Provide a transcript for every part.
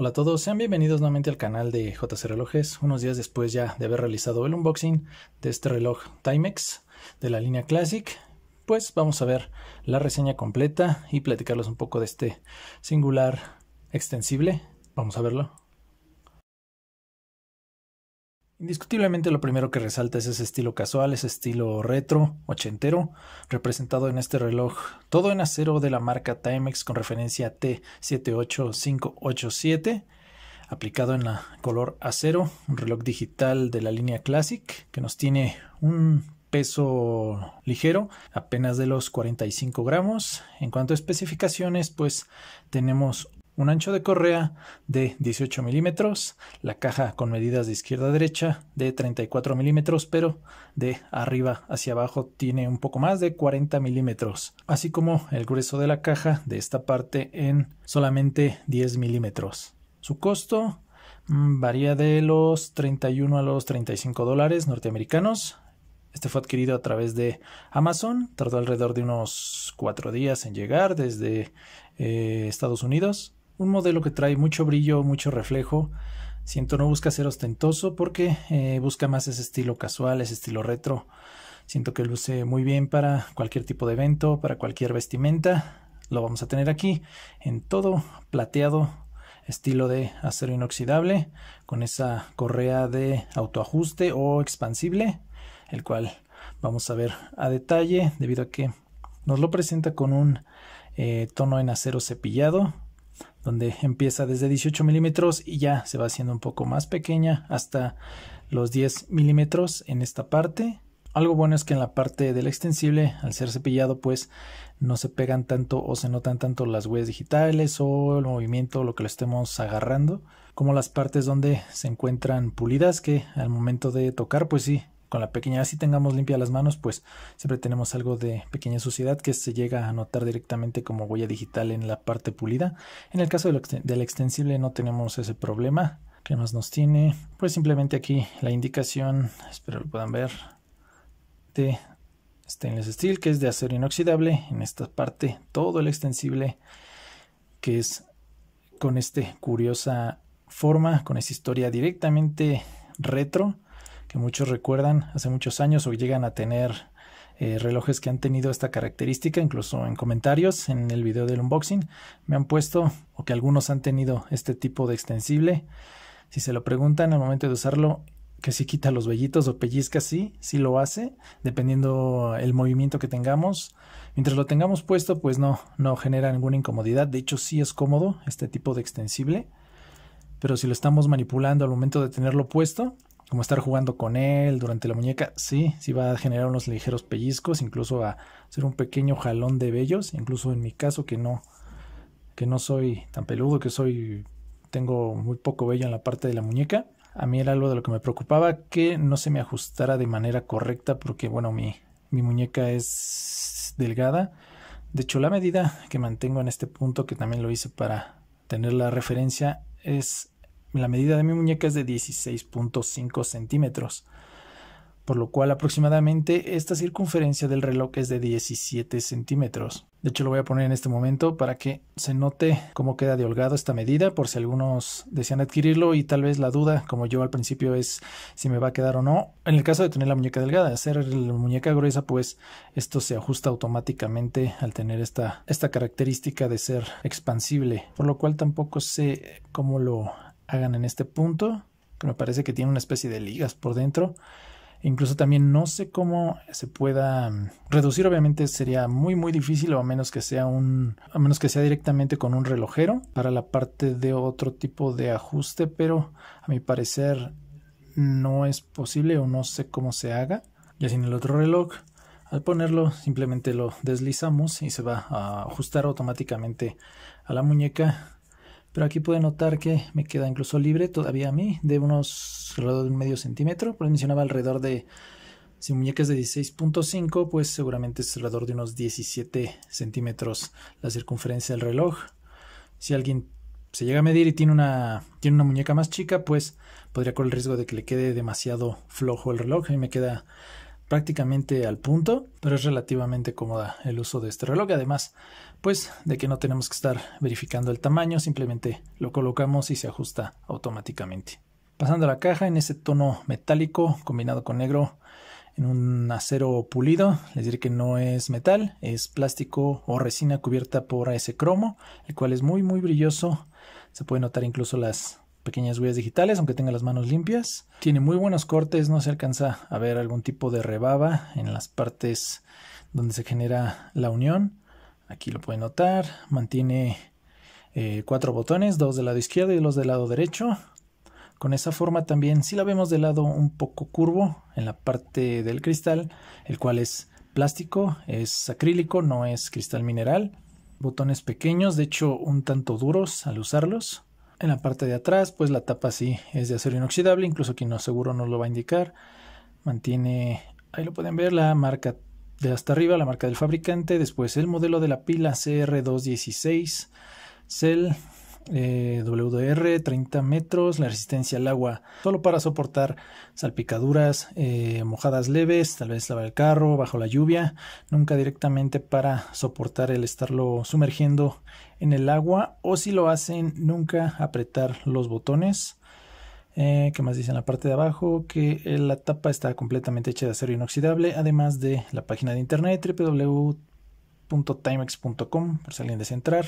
Hola a todos, sean bienvenidos nuevamente al canal de JC Relojes, unos días después ya de haber realizado el unboxing de este reloj Timex de la línea Classic, pues vamos a ver la reseña completa y platicarles un poco de este singular extensible, vamos a verlo. Indiscutiblemente lo primero que resalta es ese estilo casual, ese estilo retro, ochentero, representado en este reloj, todo en acero de la marca Timex con referencia T78587, aplicado en la color acero, un reloj digital de la línea Classic que nos tiene un peso ligero, apenas de los 45 gramos. En cuanto a especificaciones, pues tenemos un ancho de correa de 18 milímetros, la caja con medidas de izquierda a derecha de 34 milímetros, pero de arriba hacia abajo tiene un poco más de 40 milímetros, así como el grueso de la caja de esta parte en solamente 10 milímetros. Su costo mm, varía de los 31 a los 35 dólares norteamericanos. Este fue adquirido a través de Amazon, tardó alrededor de unos cuatro días en llegar desde eh, Estados Unidos un modelo que trae mucho brillo, mucho reflejo. Siento no busca ser ostentoso porque eh, busca más ese estilo casual, ese estilo retro. Siento que luce muy bien para cualquier tipo de evento, para cualquier vestimenta. Lo vamos a tener aquí en todo plateado, estilo de acero inoxidable, con esa correa de autoajuste o expansible, el cual vamos a ver a detalle debido a que nos lo presenta con un eh, tono en acero cepillado donde empieza desde 18 milímetros y ya se va haciendo un poco más pequeña hasta los 10 milímetros en esta parte. Algo bueno es que en la parte del extensible, al ser cepillado, pues no se pegan tanto o se notan tanto las huellas digitales o el movimiento, lo que lo estemos agarrando, como las partes donde se encuentran pulidas que al momento de tocar, pues sí, con la pequeña, así tengamos limpias las manos, pues siempre tenemos algo de pequeña suciedad que se llega a notar directamente como huella digital en la parte pulida. En el caso del extensible no tenemos ese problema. ¿Qué más nos tiene? Pues simplemente aquí la indicación, espero lo puedan ver, de stainless steel, que es de acero inoxidable. En esta parte todo el extensible que es con esta curiosa forma, con esa historia directamente retro que muchos recuerdan hace muchos años o llegan a tener eh, relojes que han tenido esta característica, incluso en comentarios en el video del unboxing me han puesto o que algunos han tenido este tipo de extensible. Si se lo preguntan al momento de usarlo, que si quita los vellitos o pellizca, sí, sí lo hace, dependiendo el movimiento que tengamos. Mientras lo tengamos puesto, pues no, no genera ninguna incomodidad. De hecho, sí es cómodo este tipo de extensible. Pero si lo estamos manipulando al momento de tenerlo puesto, como estar jugando con él durante la muñeca, sí, sí va a generar unos ligeros pellizcos, incluso a hacer un pequeño jalón de vellos, incluso en mi caso que no, que no soy tan peludo, que soy, tengo muy poco vello en la parte de la muñeca. A mí era algo de lo que me preocupaba, que no se me ajustara de manera correcta, porque bueno, mi, mi muñeca es delgada. De hecho, la medida que mantengo en este punto, que también lo hice para tener la referencia, es la medida de mi muñeca es de 16.5 centímetros, por lo cual aproximadamente esta circunferencia del reloj es de 17 centímetros. De hecho lo voy a poner en este momento para que se note cómo queda de holgado esta medida por si algunos desean adquirirlo y tal vez la duda como yo al principio es si me va a quedar o no. En el caso de tener la muñeca delgada, hacer la muñeca gruesa pues esto se ajusta automáticamente al tener esta, esta característica de ser expansible por lo cual tampoco sé cómo lo hagan en este punto, que me parece que tiene una especie de ligas por dentro. Incluso también no sé cómo se pueda mm, reducir, obviamente sería muy muy difícil o a menos que sea un a menos que sea directamente con un relojero para la parte de otro tipo de ajuste, pero a mi parecer no es posible o no sé cómo se haga. Ya sin el otro reloj, al ponerlo simplemente lo deslizamos y se va a ajustar automáticamente a la muñeca pero aquí puede notar que me queda incluso libre todavía a mí, de unos alrededor de un medio centímetro. Por mencionaba alrededor de, si muñeca de 16.5, pues seguramente es alrededor de unos 17 centímetros la circunferencia del reloj. Si alguien se llega a medir y tiene una, tiene una muñeca más chica, pues podría correr el riesgo de que le quede demasiado flojo el reloj. A mí me queda prácticamente al punto, pero es relativamente cómoda el uso de este reloj. Además, pues de que no tenemos que estar verificando el tamaño, simplemente lo colocamos y se ajusta automáticamente. Pasando a la caja en ese tono metálico combinado con negro en un acero pulido, les diré que no es metal, es plástico o resina cubierta por ese cromo, el cual es muy muy brilloso, se puede notar incluso las pequeñas huellas digitales, aunque tenga las manos limpias. Tiene muy buenos cortes, no se alcanza a ver algún tipo de rebaba en las partes donde se genera la unión. Aquí lo pueden notar. Mantiene eh, cuatro botones, dos del lado izquierdo y dos del lado derecho. Con esa forma también si la vemos de lado un poco curvo en la parte del cristal, el cual es plástico, es acrílico, no es cristal mineral. Botones pequeños, de hecho un tanto duros al usarlos. En la parte de atrás, pues la tapa sí es de acero inoxidable, incluso quien no seguro nos lo va a indicar. Mantiene, ahí lo pueden ver, la marca de hasta arriba la marca del fabricante, después el modelo de la pila CR216, CEL WDR 30 metros, la resistencia al agua solo para soportar salpicaduras, eh, mojadas leves, tal vez lavar el carro bajo la lluvia, nunca directamente para soportar el estarlo sumergiendo en el agua o si lo hacen nunca apretar los botones. Eh, ¿Qué más dice en la parte de abajo? Que eh, la tapa está completamente hecha de acero inoxidable, además de la página de internet www.timex.com, por si alguien desea entrar.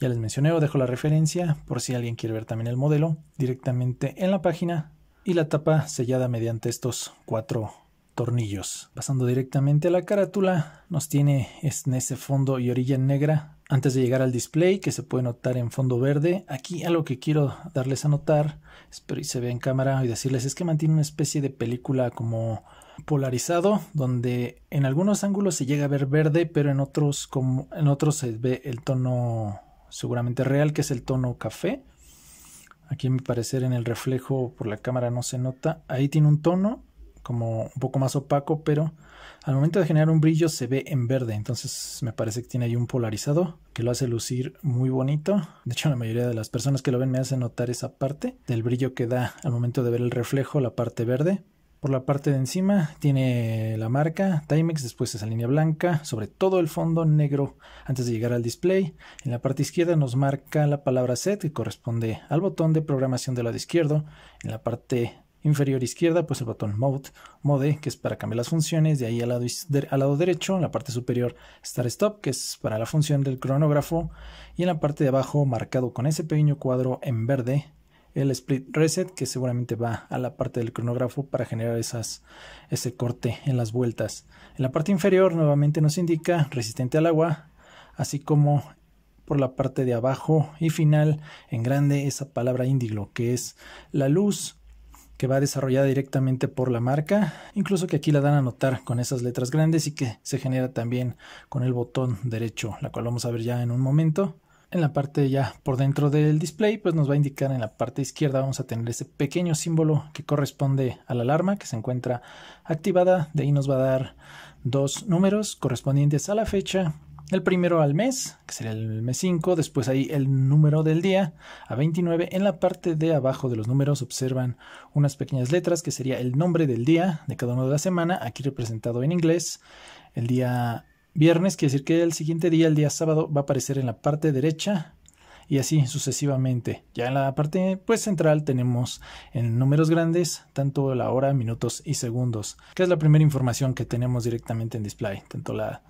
Ya les mencioné o dejo la referencia por si alguien quiere ver también el modelo directamente en la página y la tapa sellada mediante estos cuatro tornillos. Pasando directamente a la carátula, nos tiene en ese fondo y orilla negra. Antes de llegar al display, que se puede notar en fondo verde, aquí algo que quiero darles a notar, espero y se ve en cámara y decirles, es que mantiene una especie de película como polarizado, donde en algunos ángulos se llega a ver verde, pero en otros, como, en otros se ve el tono seguramente real, que es el tono café. Aquí, a mi parecer, en el reflejo por la cámara no se nota. Ahí tiene un tono como un poco más opaco, pero al momento de generar un brillo se ve en verde, entonces me parece que tiene ahí un polarizado que lo hace lucir muy bonito. De hecho, la mayoría de las personas que lo ven me hacen notar esa parte del brillo que da al momento de ver el reflejo, la parte verde. Por la parte de encima tiene la marca Timex, después esa línea blanca, sobre todo el fondo negro antes de llegar al display. En la parte izquierda nos marca la palabra set que corresponde al botón de programación del lado izquierdo. En la parte Inferior izquierda, pues el botón Mode, Mode, que es para cambiar las funciones. De ahí al lado, al lado derecho, en la parte superior, Start Stop, que es para la función del cronógrafo. Y en la parte de abajo, marcado con ese pequeño cuadro en verde, el split reset que seguramente va a la parte del cronógrafo para generar esas, ese corte en las vueltas. En la parte inferior nuevamente nos indica resistente al agua, así como por la parte de abajo y final en grande esa palabra índigo que es la luz que va desarrollada directamente por la marca, incluso que aquí la dan a notar con esas letras grandes y que se genera también con el botón derecho, la cual vamos a ver ya en un momento. En la parte ya por dentro del display, pues nos va a indicar en la parte izquierda vamos a tener ese pequeño símbolo que corresponde a la alarma que se encuentra activada. De ahí nos va a dar dos números correspondientes a la fecha el primero al mes, que sería el mes 5, después ahí el número del día, a 29. En la parte de abajo de los números observan unas pequeñas letras, que sería el nombre del día de cada uno de la semana, aquí representado en inglés. El día viernes, quiere decir que el siguiente día, el día sábado, va a aparecer en la parte derecha y así sucesivamente. Ya en la parte pues central tenemos en números grandes tanto la hora, minutos y segundos, que es la primera información que tenemos directamente en display, tanto la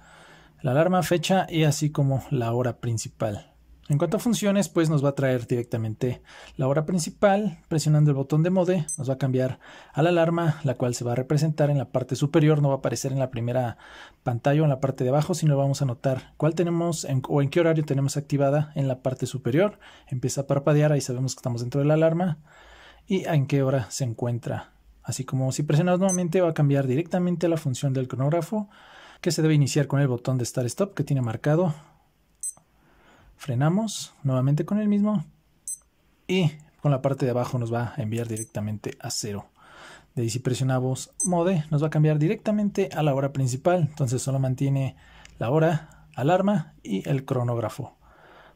la alarma, fecha y así como la hora principal. En cuanto a funciones, pues nos va a traer directamente la hora principal, presionando el botón de mode, nos va a cambiar a la alarma, la cual se va a representar en la parte superior, no va a aparecer en la primera pantalla o en la parte de abajo, sino vamos a notar cuál tenemos o en qué horario tenemos activada en la parte superior. Empieza a parpadear, ahí sabemos que estamos dentro de la alarma y en qué hora se encuentra. Así como si presionamos nuevamente va a cambiar directamente a la función del cronógrafo que se debe iniciar con el botón de Start Stop que tiene marcado. Frenamos nuevamente con el mismo y con la parte de abajo nos va a enviar directamente a cero. De ahí si presionamos mode nos va a cambiar directamente a la hora principal, entonces solo mantiene la hora, alarma y el cronógrafo.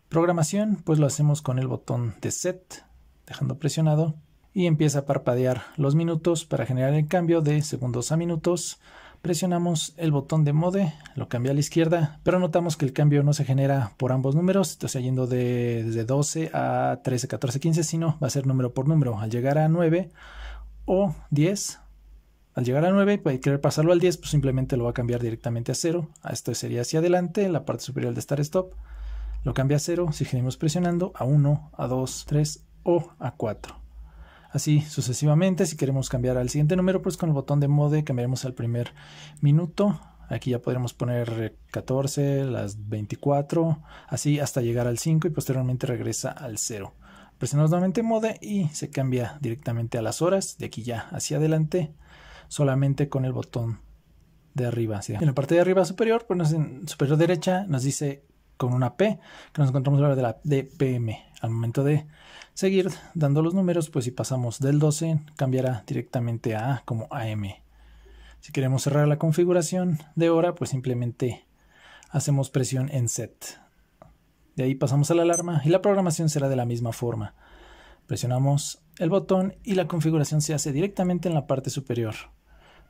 Programación pues lo hacemos con el botón de set, dejando presionado y empieza a parpadear los minutos para generar el cambio de segundos a minutos Presionamos el botón de mode, lo cambia a la izquierda, pero notamos que el cambio no se genera por ambos números, entonces yendo de, desde 12 a 13, 14, 15, sino va a ser número por número. Al llegar a 9 o 10, al llegar a 9 y querer pasarlo al 10, pues simplemente lo va a cambiar directamente a 0. Esto sería hacia adelante, en la parte superior de Start Stop. Lo cambia a 0, seguimos presionando a 1, a 2, 3 o a 4 así sucesivamente. Si queremos cambiar al siguiente número, pues con el botón de mode cambiaremos al primer minuto. Aquí ya podremos poner 14, las 24, así hasta llegar al 5 y posteriormente regresa al 0. Presionamos nuevamente mode y se cambia directamente a las horas, de aquí ya hacia adelante, solamente con el botón de arriba. Hacia. En la parte de arriba superior, pues en superior derecha nos dice con una P, que nos encontramos ahora de la DPM. Al momento de seguir dando los números, pues si pasamos del 12, cambiará directamente a A como AM. Si queremos cerrar la configuración de hora, pues simplemente hacemos presión en set. De ahí pasamos a la alarma y la programación será de la misma forma. Presionamos el botón y la configuración se hace directamente en la parte superior.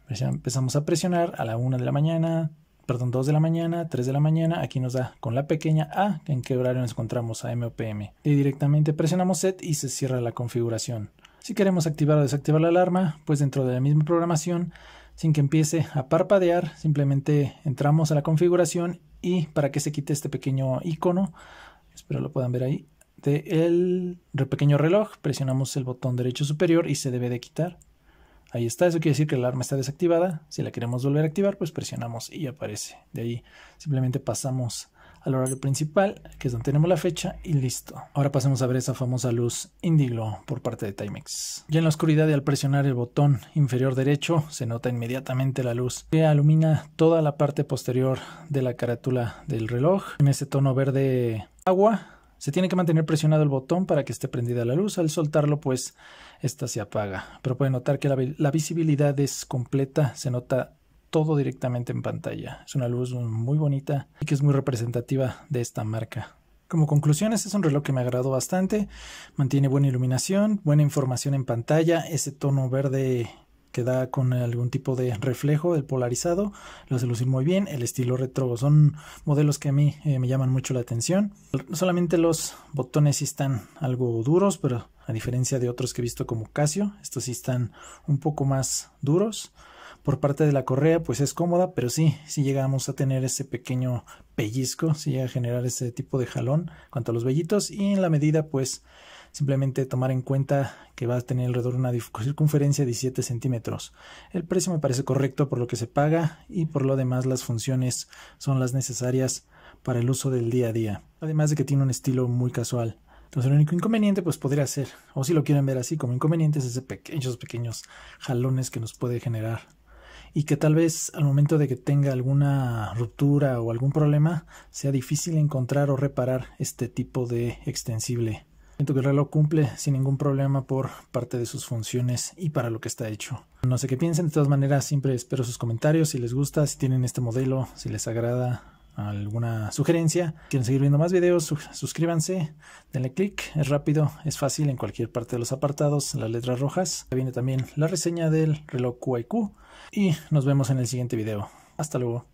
Empezamos a presionar a la 1 de la mañana, perdón, 2 de la mañana, 3 de la mañana, aquí nos da con la pequeña A en qué horario nos encontramos a MOPM. Y directamente presionamos set y se cierra la configuración. Si queremos activar o desactivar la alarma, pues dentro de la misma programación, sin que empiece a parpadear, simplemente entramos a la configuración y para que se quite este pequeño icono, espero lo puedan ver ahí, del pequeño reloj, presionamos el botón derecho superior y se debe de quitar. Ahí está, eso quiere decir que la alarma está desactivada. Si la queremos volver a activar, pues presionamos y aparece. De ahí simplemente pasamos al horario principal, que es donde tenemos la fecha, y listo. Ahora pasemos a ver esa famosa luz índigo por parte de Timex. Ya en la oscuridad y al presionar el botón inferior derecho, se nota inmediatamente la luz que alumina toda la parte posterior de la carátula del reloj en ese tono verde agua se tiene que mantener presionado el botón para que esté prendida la luz, al soltarlo pues esta se apaga, pero puede notar que la, la visibilidad es completa, se nota todo directamente en pantalla. Es una luz muy bonita y que es muy representativa de esta marca. Como conclusiones, este es un reloj que me agradó bastante, mantiene buena iluminación, buena información en pantalla, ese tono verde queda da con algún tipo de reflejo, el polarizado, lo hace lucir muy bien, el estilo retro, son modelos que a mí eh, me llaman mucho la atención. Solamente los botones sí están algo duros, pero a diferencia de otros que he visto como Casio, estos sí están un poco más duros. Por parte de la correa, pues es cómoda, pero sí, sí llegamos a tener ese pequeño pellizco, si sí llega a generar ese tipo de jalón cuanto a los vellitos, y en la medida, pues Simplemente tomar en cuenta que va a tener alrededor de una circunferencia de 17 centímetros. El precio me parece correcto por lo que se paga y por lo demás las funciones son las necesarias para el uso del día a día. Además de que tiene un estilo muy casual. Entonces el único inconveniente pues podría ser, o si lo quieren ver así como inconveniente, es ese pequeños, pequeños jalones que nos puede generar y que tal vez al momento de que tenga alguna ruptura o algún problema sea difícil encontrar o reparar este tipo de extensible. Siento que el reloj cumple sin ningún problema por parte de sus funciones y para lo que está hecho. No sé qué piensen, de todas maneras siempre espero sus comentarios, si les gusta, si tienen este modelo, si les agrada alguna sugerencia, quieren seguir viendo más videos, suscríbanse, denle click, es rápido, es fácil en cualquier parte de los apartados, las letras rojas. viene también la reseña del reloj QIQ y nos vemos en el siguiente video. Hasta luego.